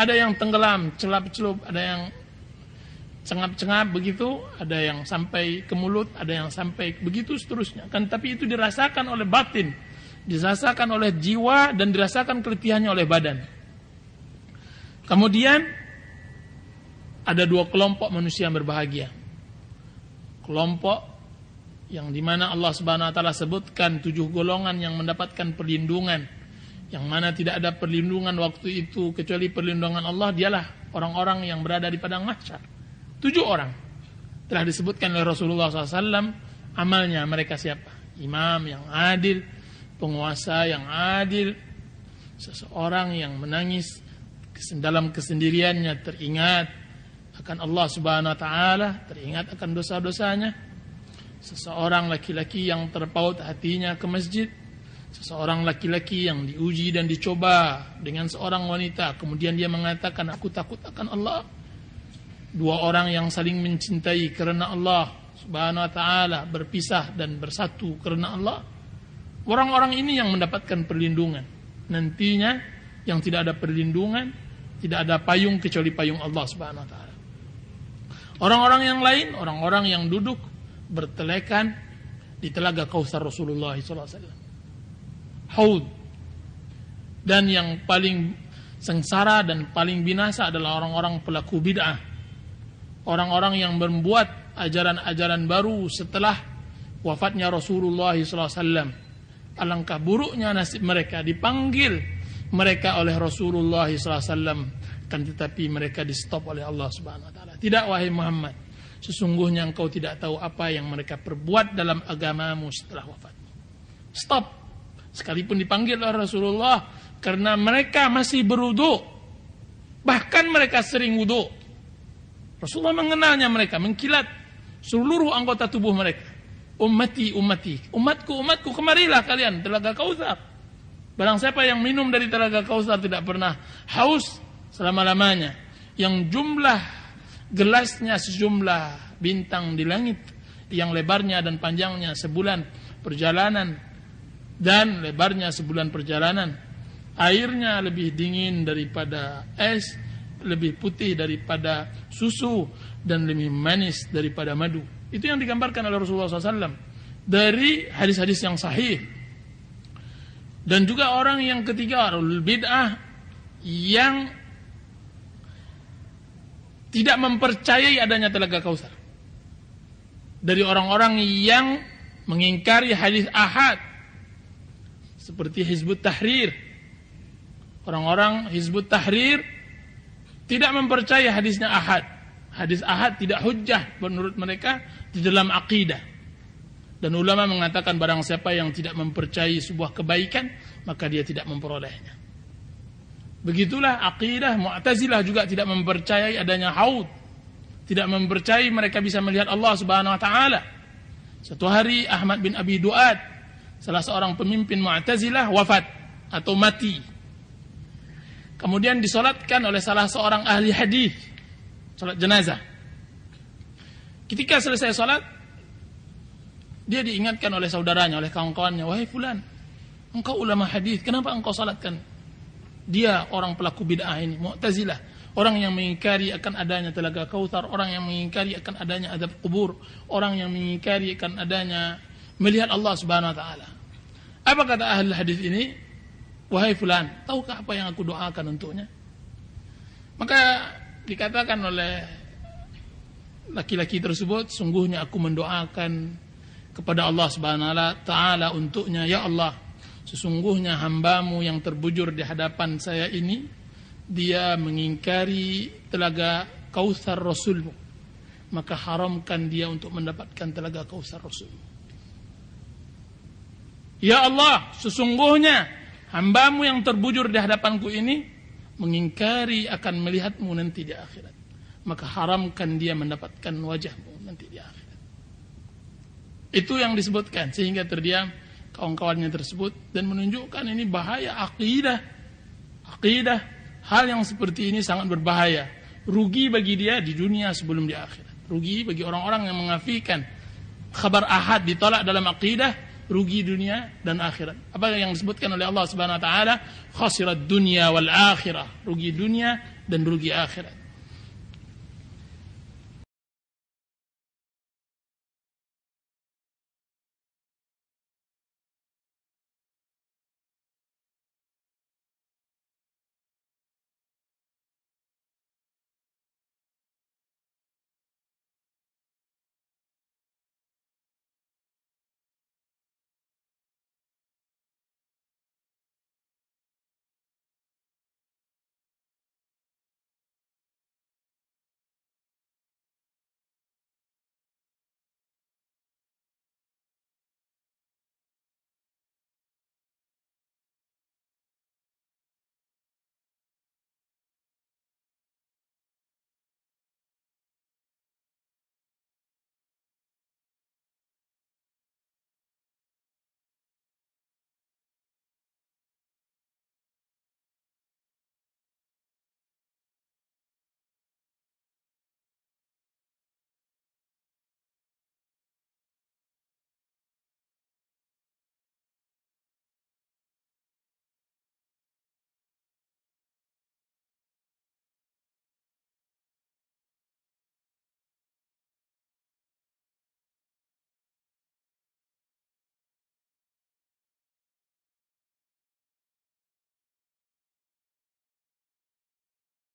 ada yang tenggelam, celap-celup, ada yang cengap-cengap begitu, ada yang sampai ke mulut, ada yang sampai begitu seterusnya. Kan tapi itu dirasakan oleh batin, dirasakan oleh jiwa dan dirasakan keletihannya oleh badan. Kemudian ada dua kelompok manusia yang berbahagia. Kelompok yang dimana Allah Subhanahu Wa Taala sebutkan tujuh golongan yang mendapatkan perlindungan yang mana tidak ada perlindungan waktu itu kecuali perlindungan Allah dialah orang-orang yang berada di padang mahsyar tujuh orang telah disebutkan oleh Rasulullah SAW amalnya mereka siapa imam yang adil penguasa yang adil seseorang yang menangis dalam kesendiriannya teringat akan Allah Subhanahu wa taala, teringat akan dosa-dosanya. Seseorang laki-laki yang terpaut hatinya ke masjid Seseorang laki-laki yang diuji dan dicoba dengan seorang wanita, kemudian dia mengatakan, "Aku takut akan Allah." Dua orang yang saling mencintai karena Allah Subhanahu wa taala berpisah dan bersatu karena Allah. Orang-orang ini yang mendapatkan perlindungan. Nantinya yang tidak ada perlindungan, tidak ada payung kecuali payung Allah Subhanahu wa taala. Orang-orang yang lain, orang-orang yang duduk bertelekan di telaga Kausar Rasulullah SAW haud. Dan yang paling sengsara dan paling binasa adalah orang-orang pelaku bid'ah. Orang-orang yang membuat ajaran-ajaran baru setelah wafatnya Rasulullah SAW. Alangkah buruknya nasib mereka dipanggil mereka oleh Rasulullah SAW. Kan tetapi mereka di stop oleh Allah Subhanahu Tidak wahai Muhammad, sesungguhnya engkau tidak tahu apa yang mereka perbuat dalam agamamu setelah wafatmu. Stop. Sekalipun dipanggil oleh Rasulullah karena mereka masih berwudu. Bahkan mereka sering wudu. Rasulullah mengenalnya mereka, mengkilat seluruh anggota tubuh mereka. Ummati, ummati. Umatku, umatku, kemarilah kalian. Telaga kausar. Barang siapa yang minum dari telaga kausar tidak pernah haus selama-lamanya. Yang jumlah gelasnya sejumlah bintang di langit. Yang lebarnya dan panjangnya sebulan perjalanan dan lebarnya sebulan perjalanan. Airnya lebih dingin daripada es, lebih putih daripada susu, dan lebih manis daripada madu. Itu yang digambarkan oleh Rasulullah SAW dari hadis-hadis yang sahih. Dan juga orang yang ketiga, bid'ah yang tidak mempercayai adanya telaga kausar. Dari orang-orang yang mengingkari hadis ahad seperti Hizbut Tahrir. Orang-orang Hizbut Tahrir tidak mempercaya hadisnya Ahad. Hadis Ahad tidak hujah menurut mereka di dalam akidah. Dan ulama mengatakan barang siapa yang tidak mempercayai sebuah kebaikan, maka dia tidak memperolehnya. Begitulah akidah Mu'tazilah juga tidak mempercayai adanya haud. Tidak mempercayai mereka bisa melihat Allah Subhanahu wa taala. Satu hari Ahmad bin Abi Duat salah seorang pemimpin Mu'tazilah wafat atau mati. Kemudian disolatkan oleh salah seorang ahli hadis solat jenazah. Ketika selesai solat, dia diingatkan oleh saudaranya, oleh kawan-kawannya, wahai fulan, engkau ulama hadis, kenapa engkau salatkan Dia orang pelaku bid'ah ini, Mu'tazilah. Orang yang mengingkari akan adanya telaga kautar, orang yang mengingkari akan adanya adab kubur, orang yang mengingkari akan adanya melihat Allah Subhanahu wa taala. Apa kata ahli hadis ini? Wahai fulan, tahukah apa yang aku doakan untuknya? Maka dikatakan oleh laki-laki tersebut, sungguhnya aku mendoakan kepada Allah Subhanahu wa taala untuknya, ya Allah, sesungguhnya hambamu yang terbujur di hadapan saya ini dia mengingkari telaga kausar rasulmu maka haramkan dia untuk mendapatkan telaga kausar rasulmu Ya Allah, sesungguhnya hambamu yang terbujur di hadapanku ini mengingkari akan melihatmu nanti di akhirat. Maka haramkan dia mendapatkan wajahmu nanti di akhirat. Itu yang disebutkan sehingga terdiam kawan-kawannya tersebut dan menunjukkan ini bahaya akidah. Akidah hal yang seperti ini sangat berbahaya. Rugi bagi dia di dunia sebelum di akhirat. Rugi bagi orang-orang yang mengafikan kabar ahad ditolak dalam akidah rugi dunia dan akhirat. Apa yang disebutkan oleh Allah Subhanahu wa taala? Khasirat dunia wal akhirah, rugi dunia dan rugi akhirat.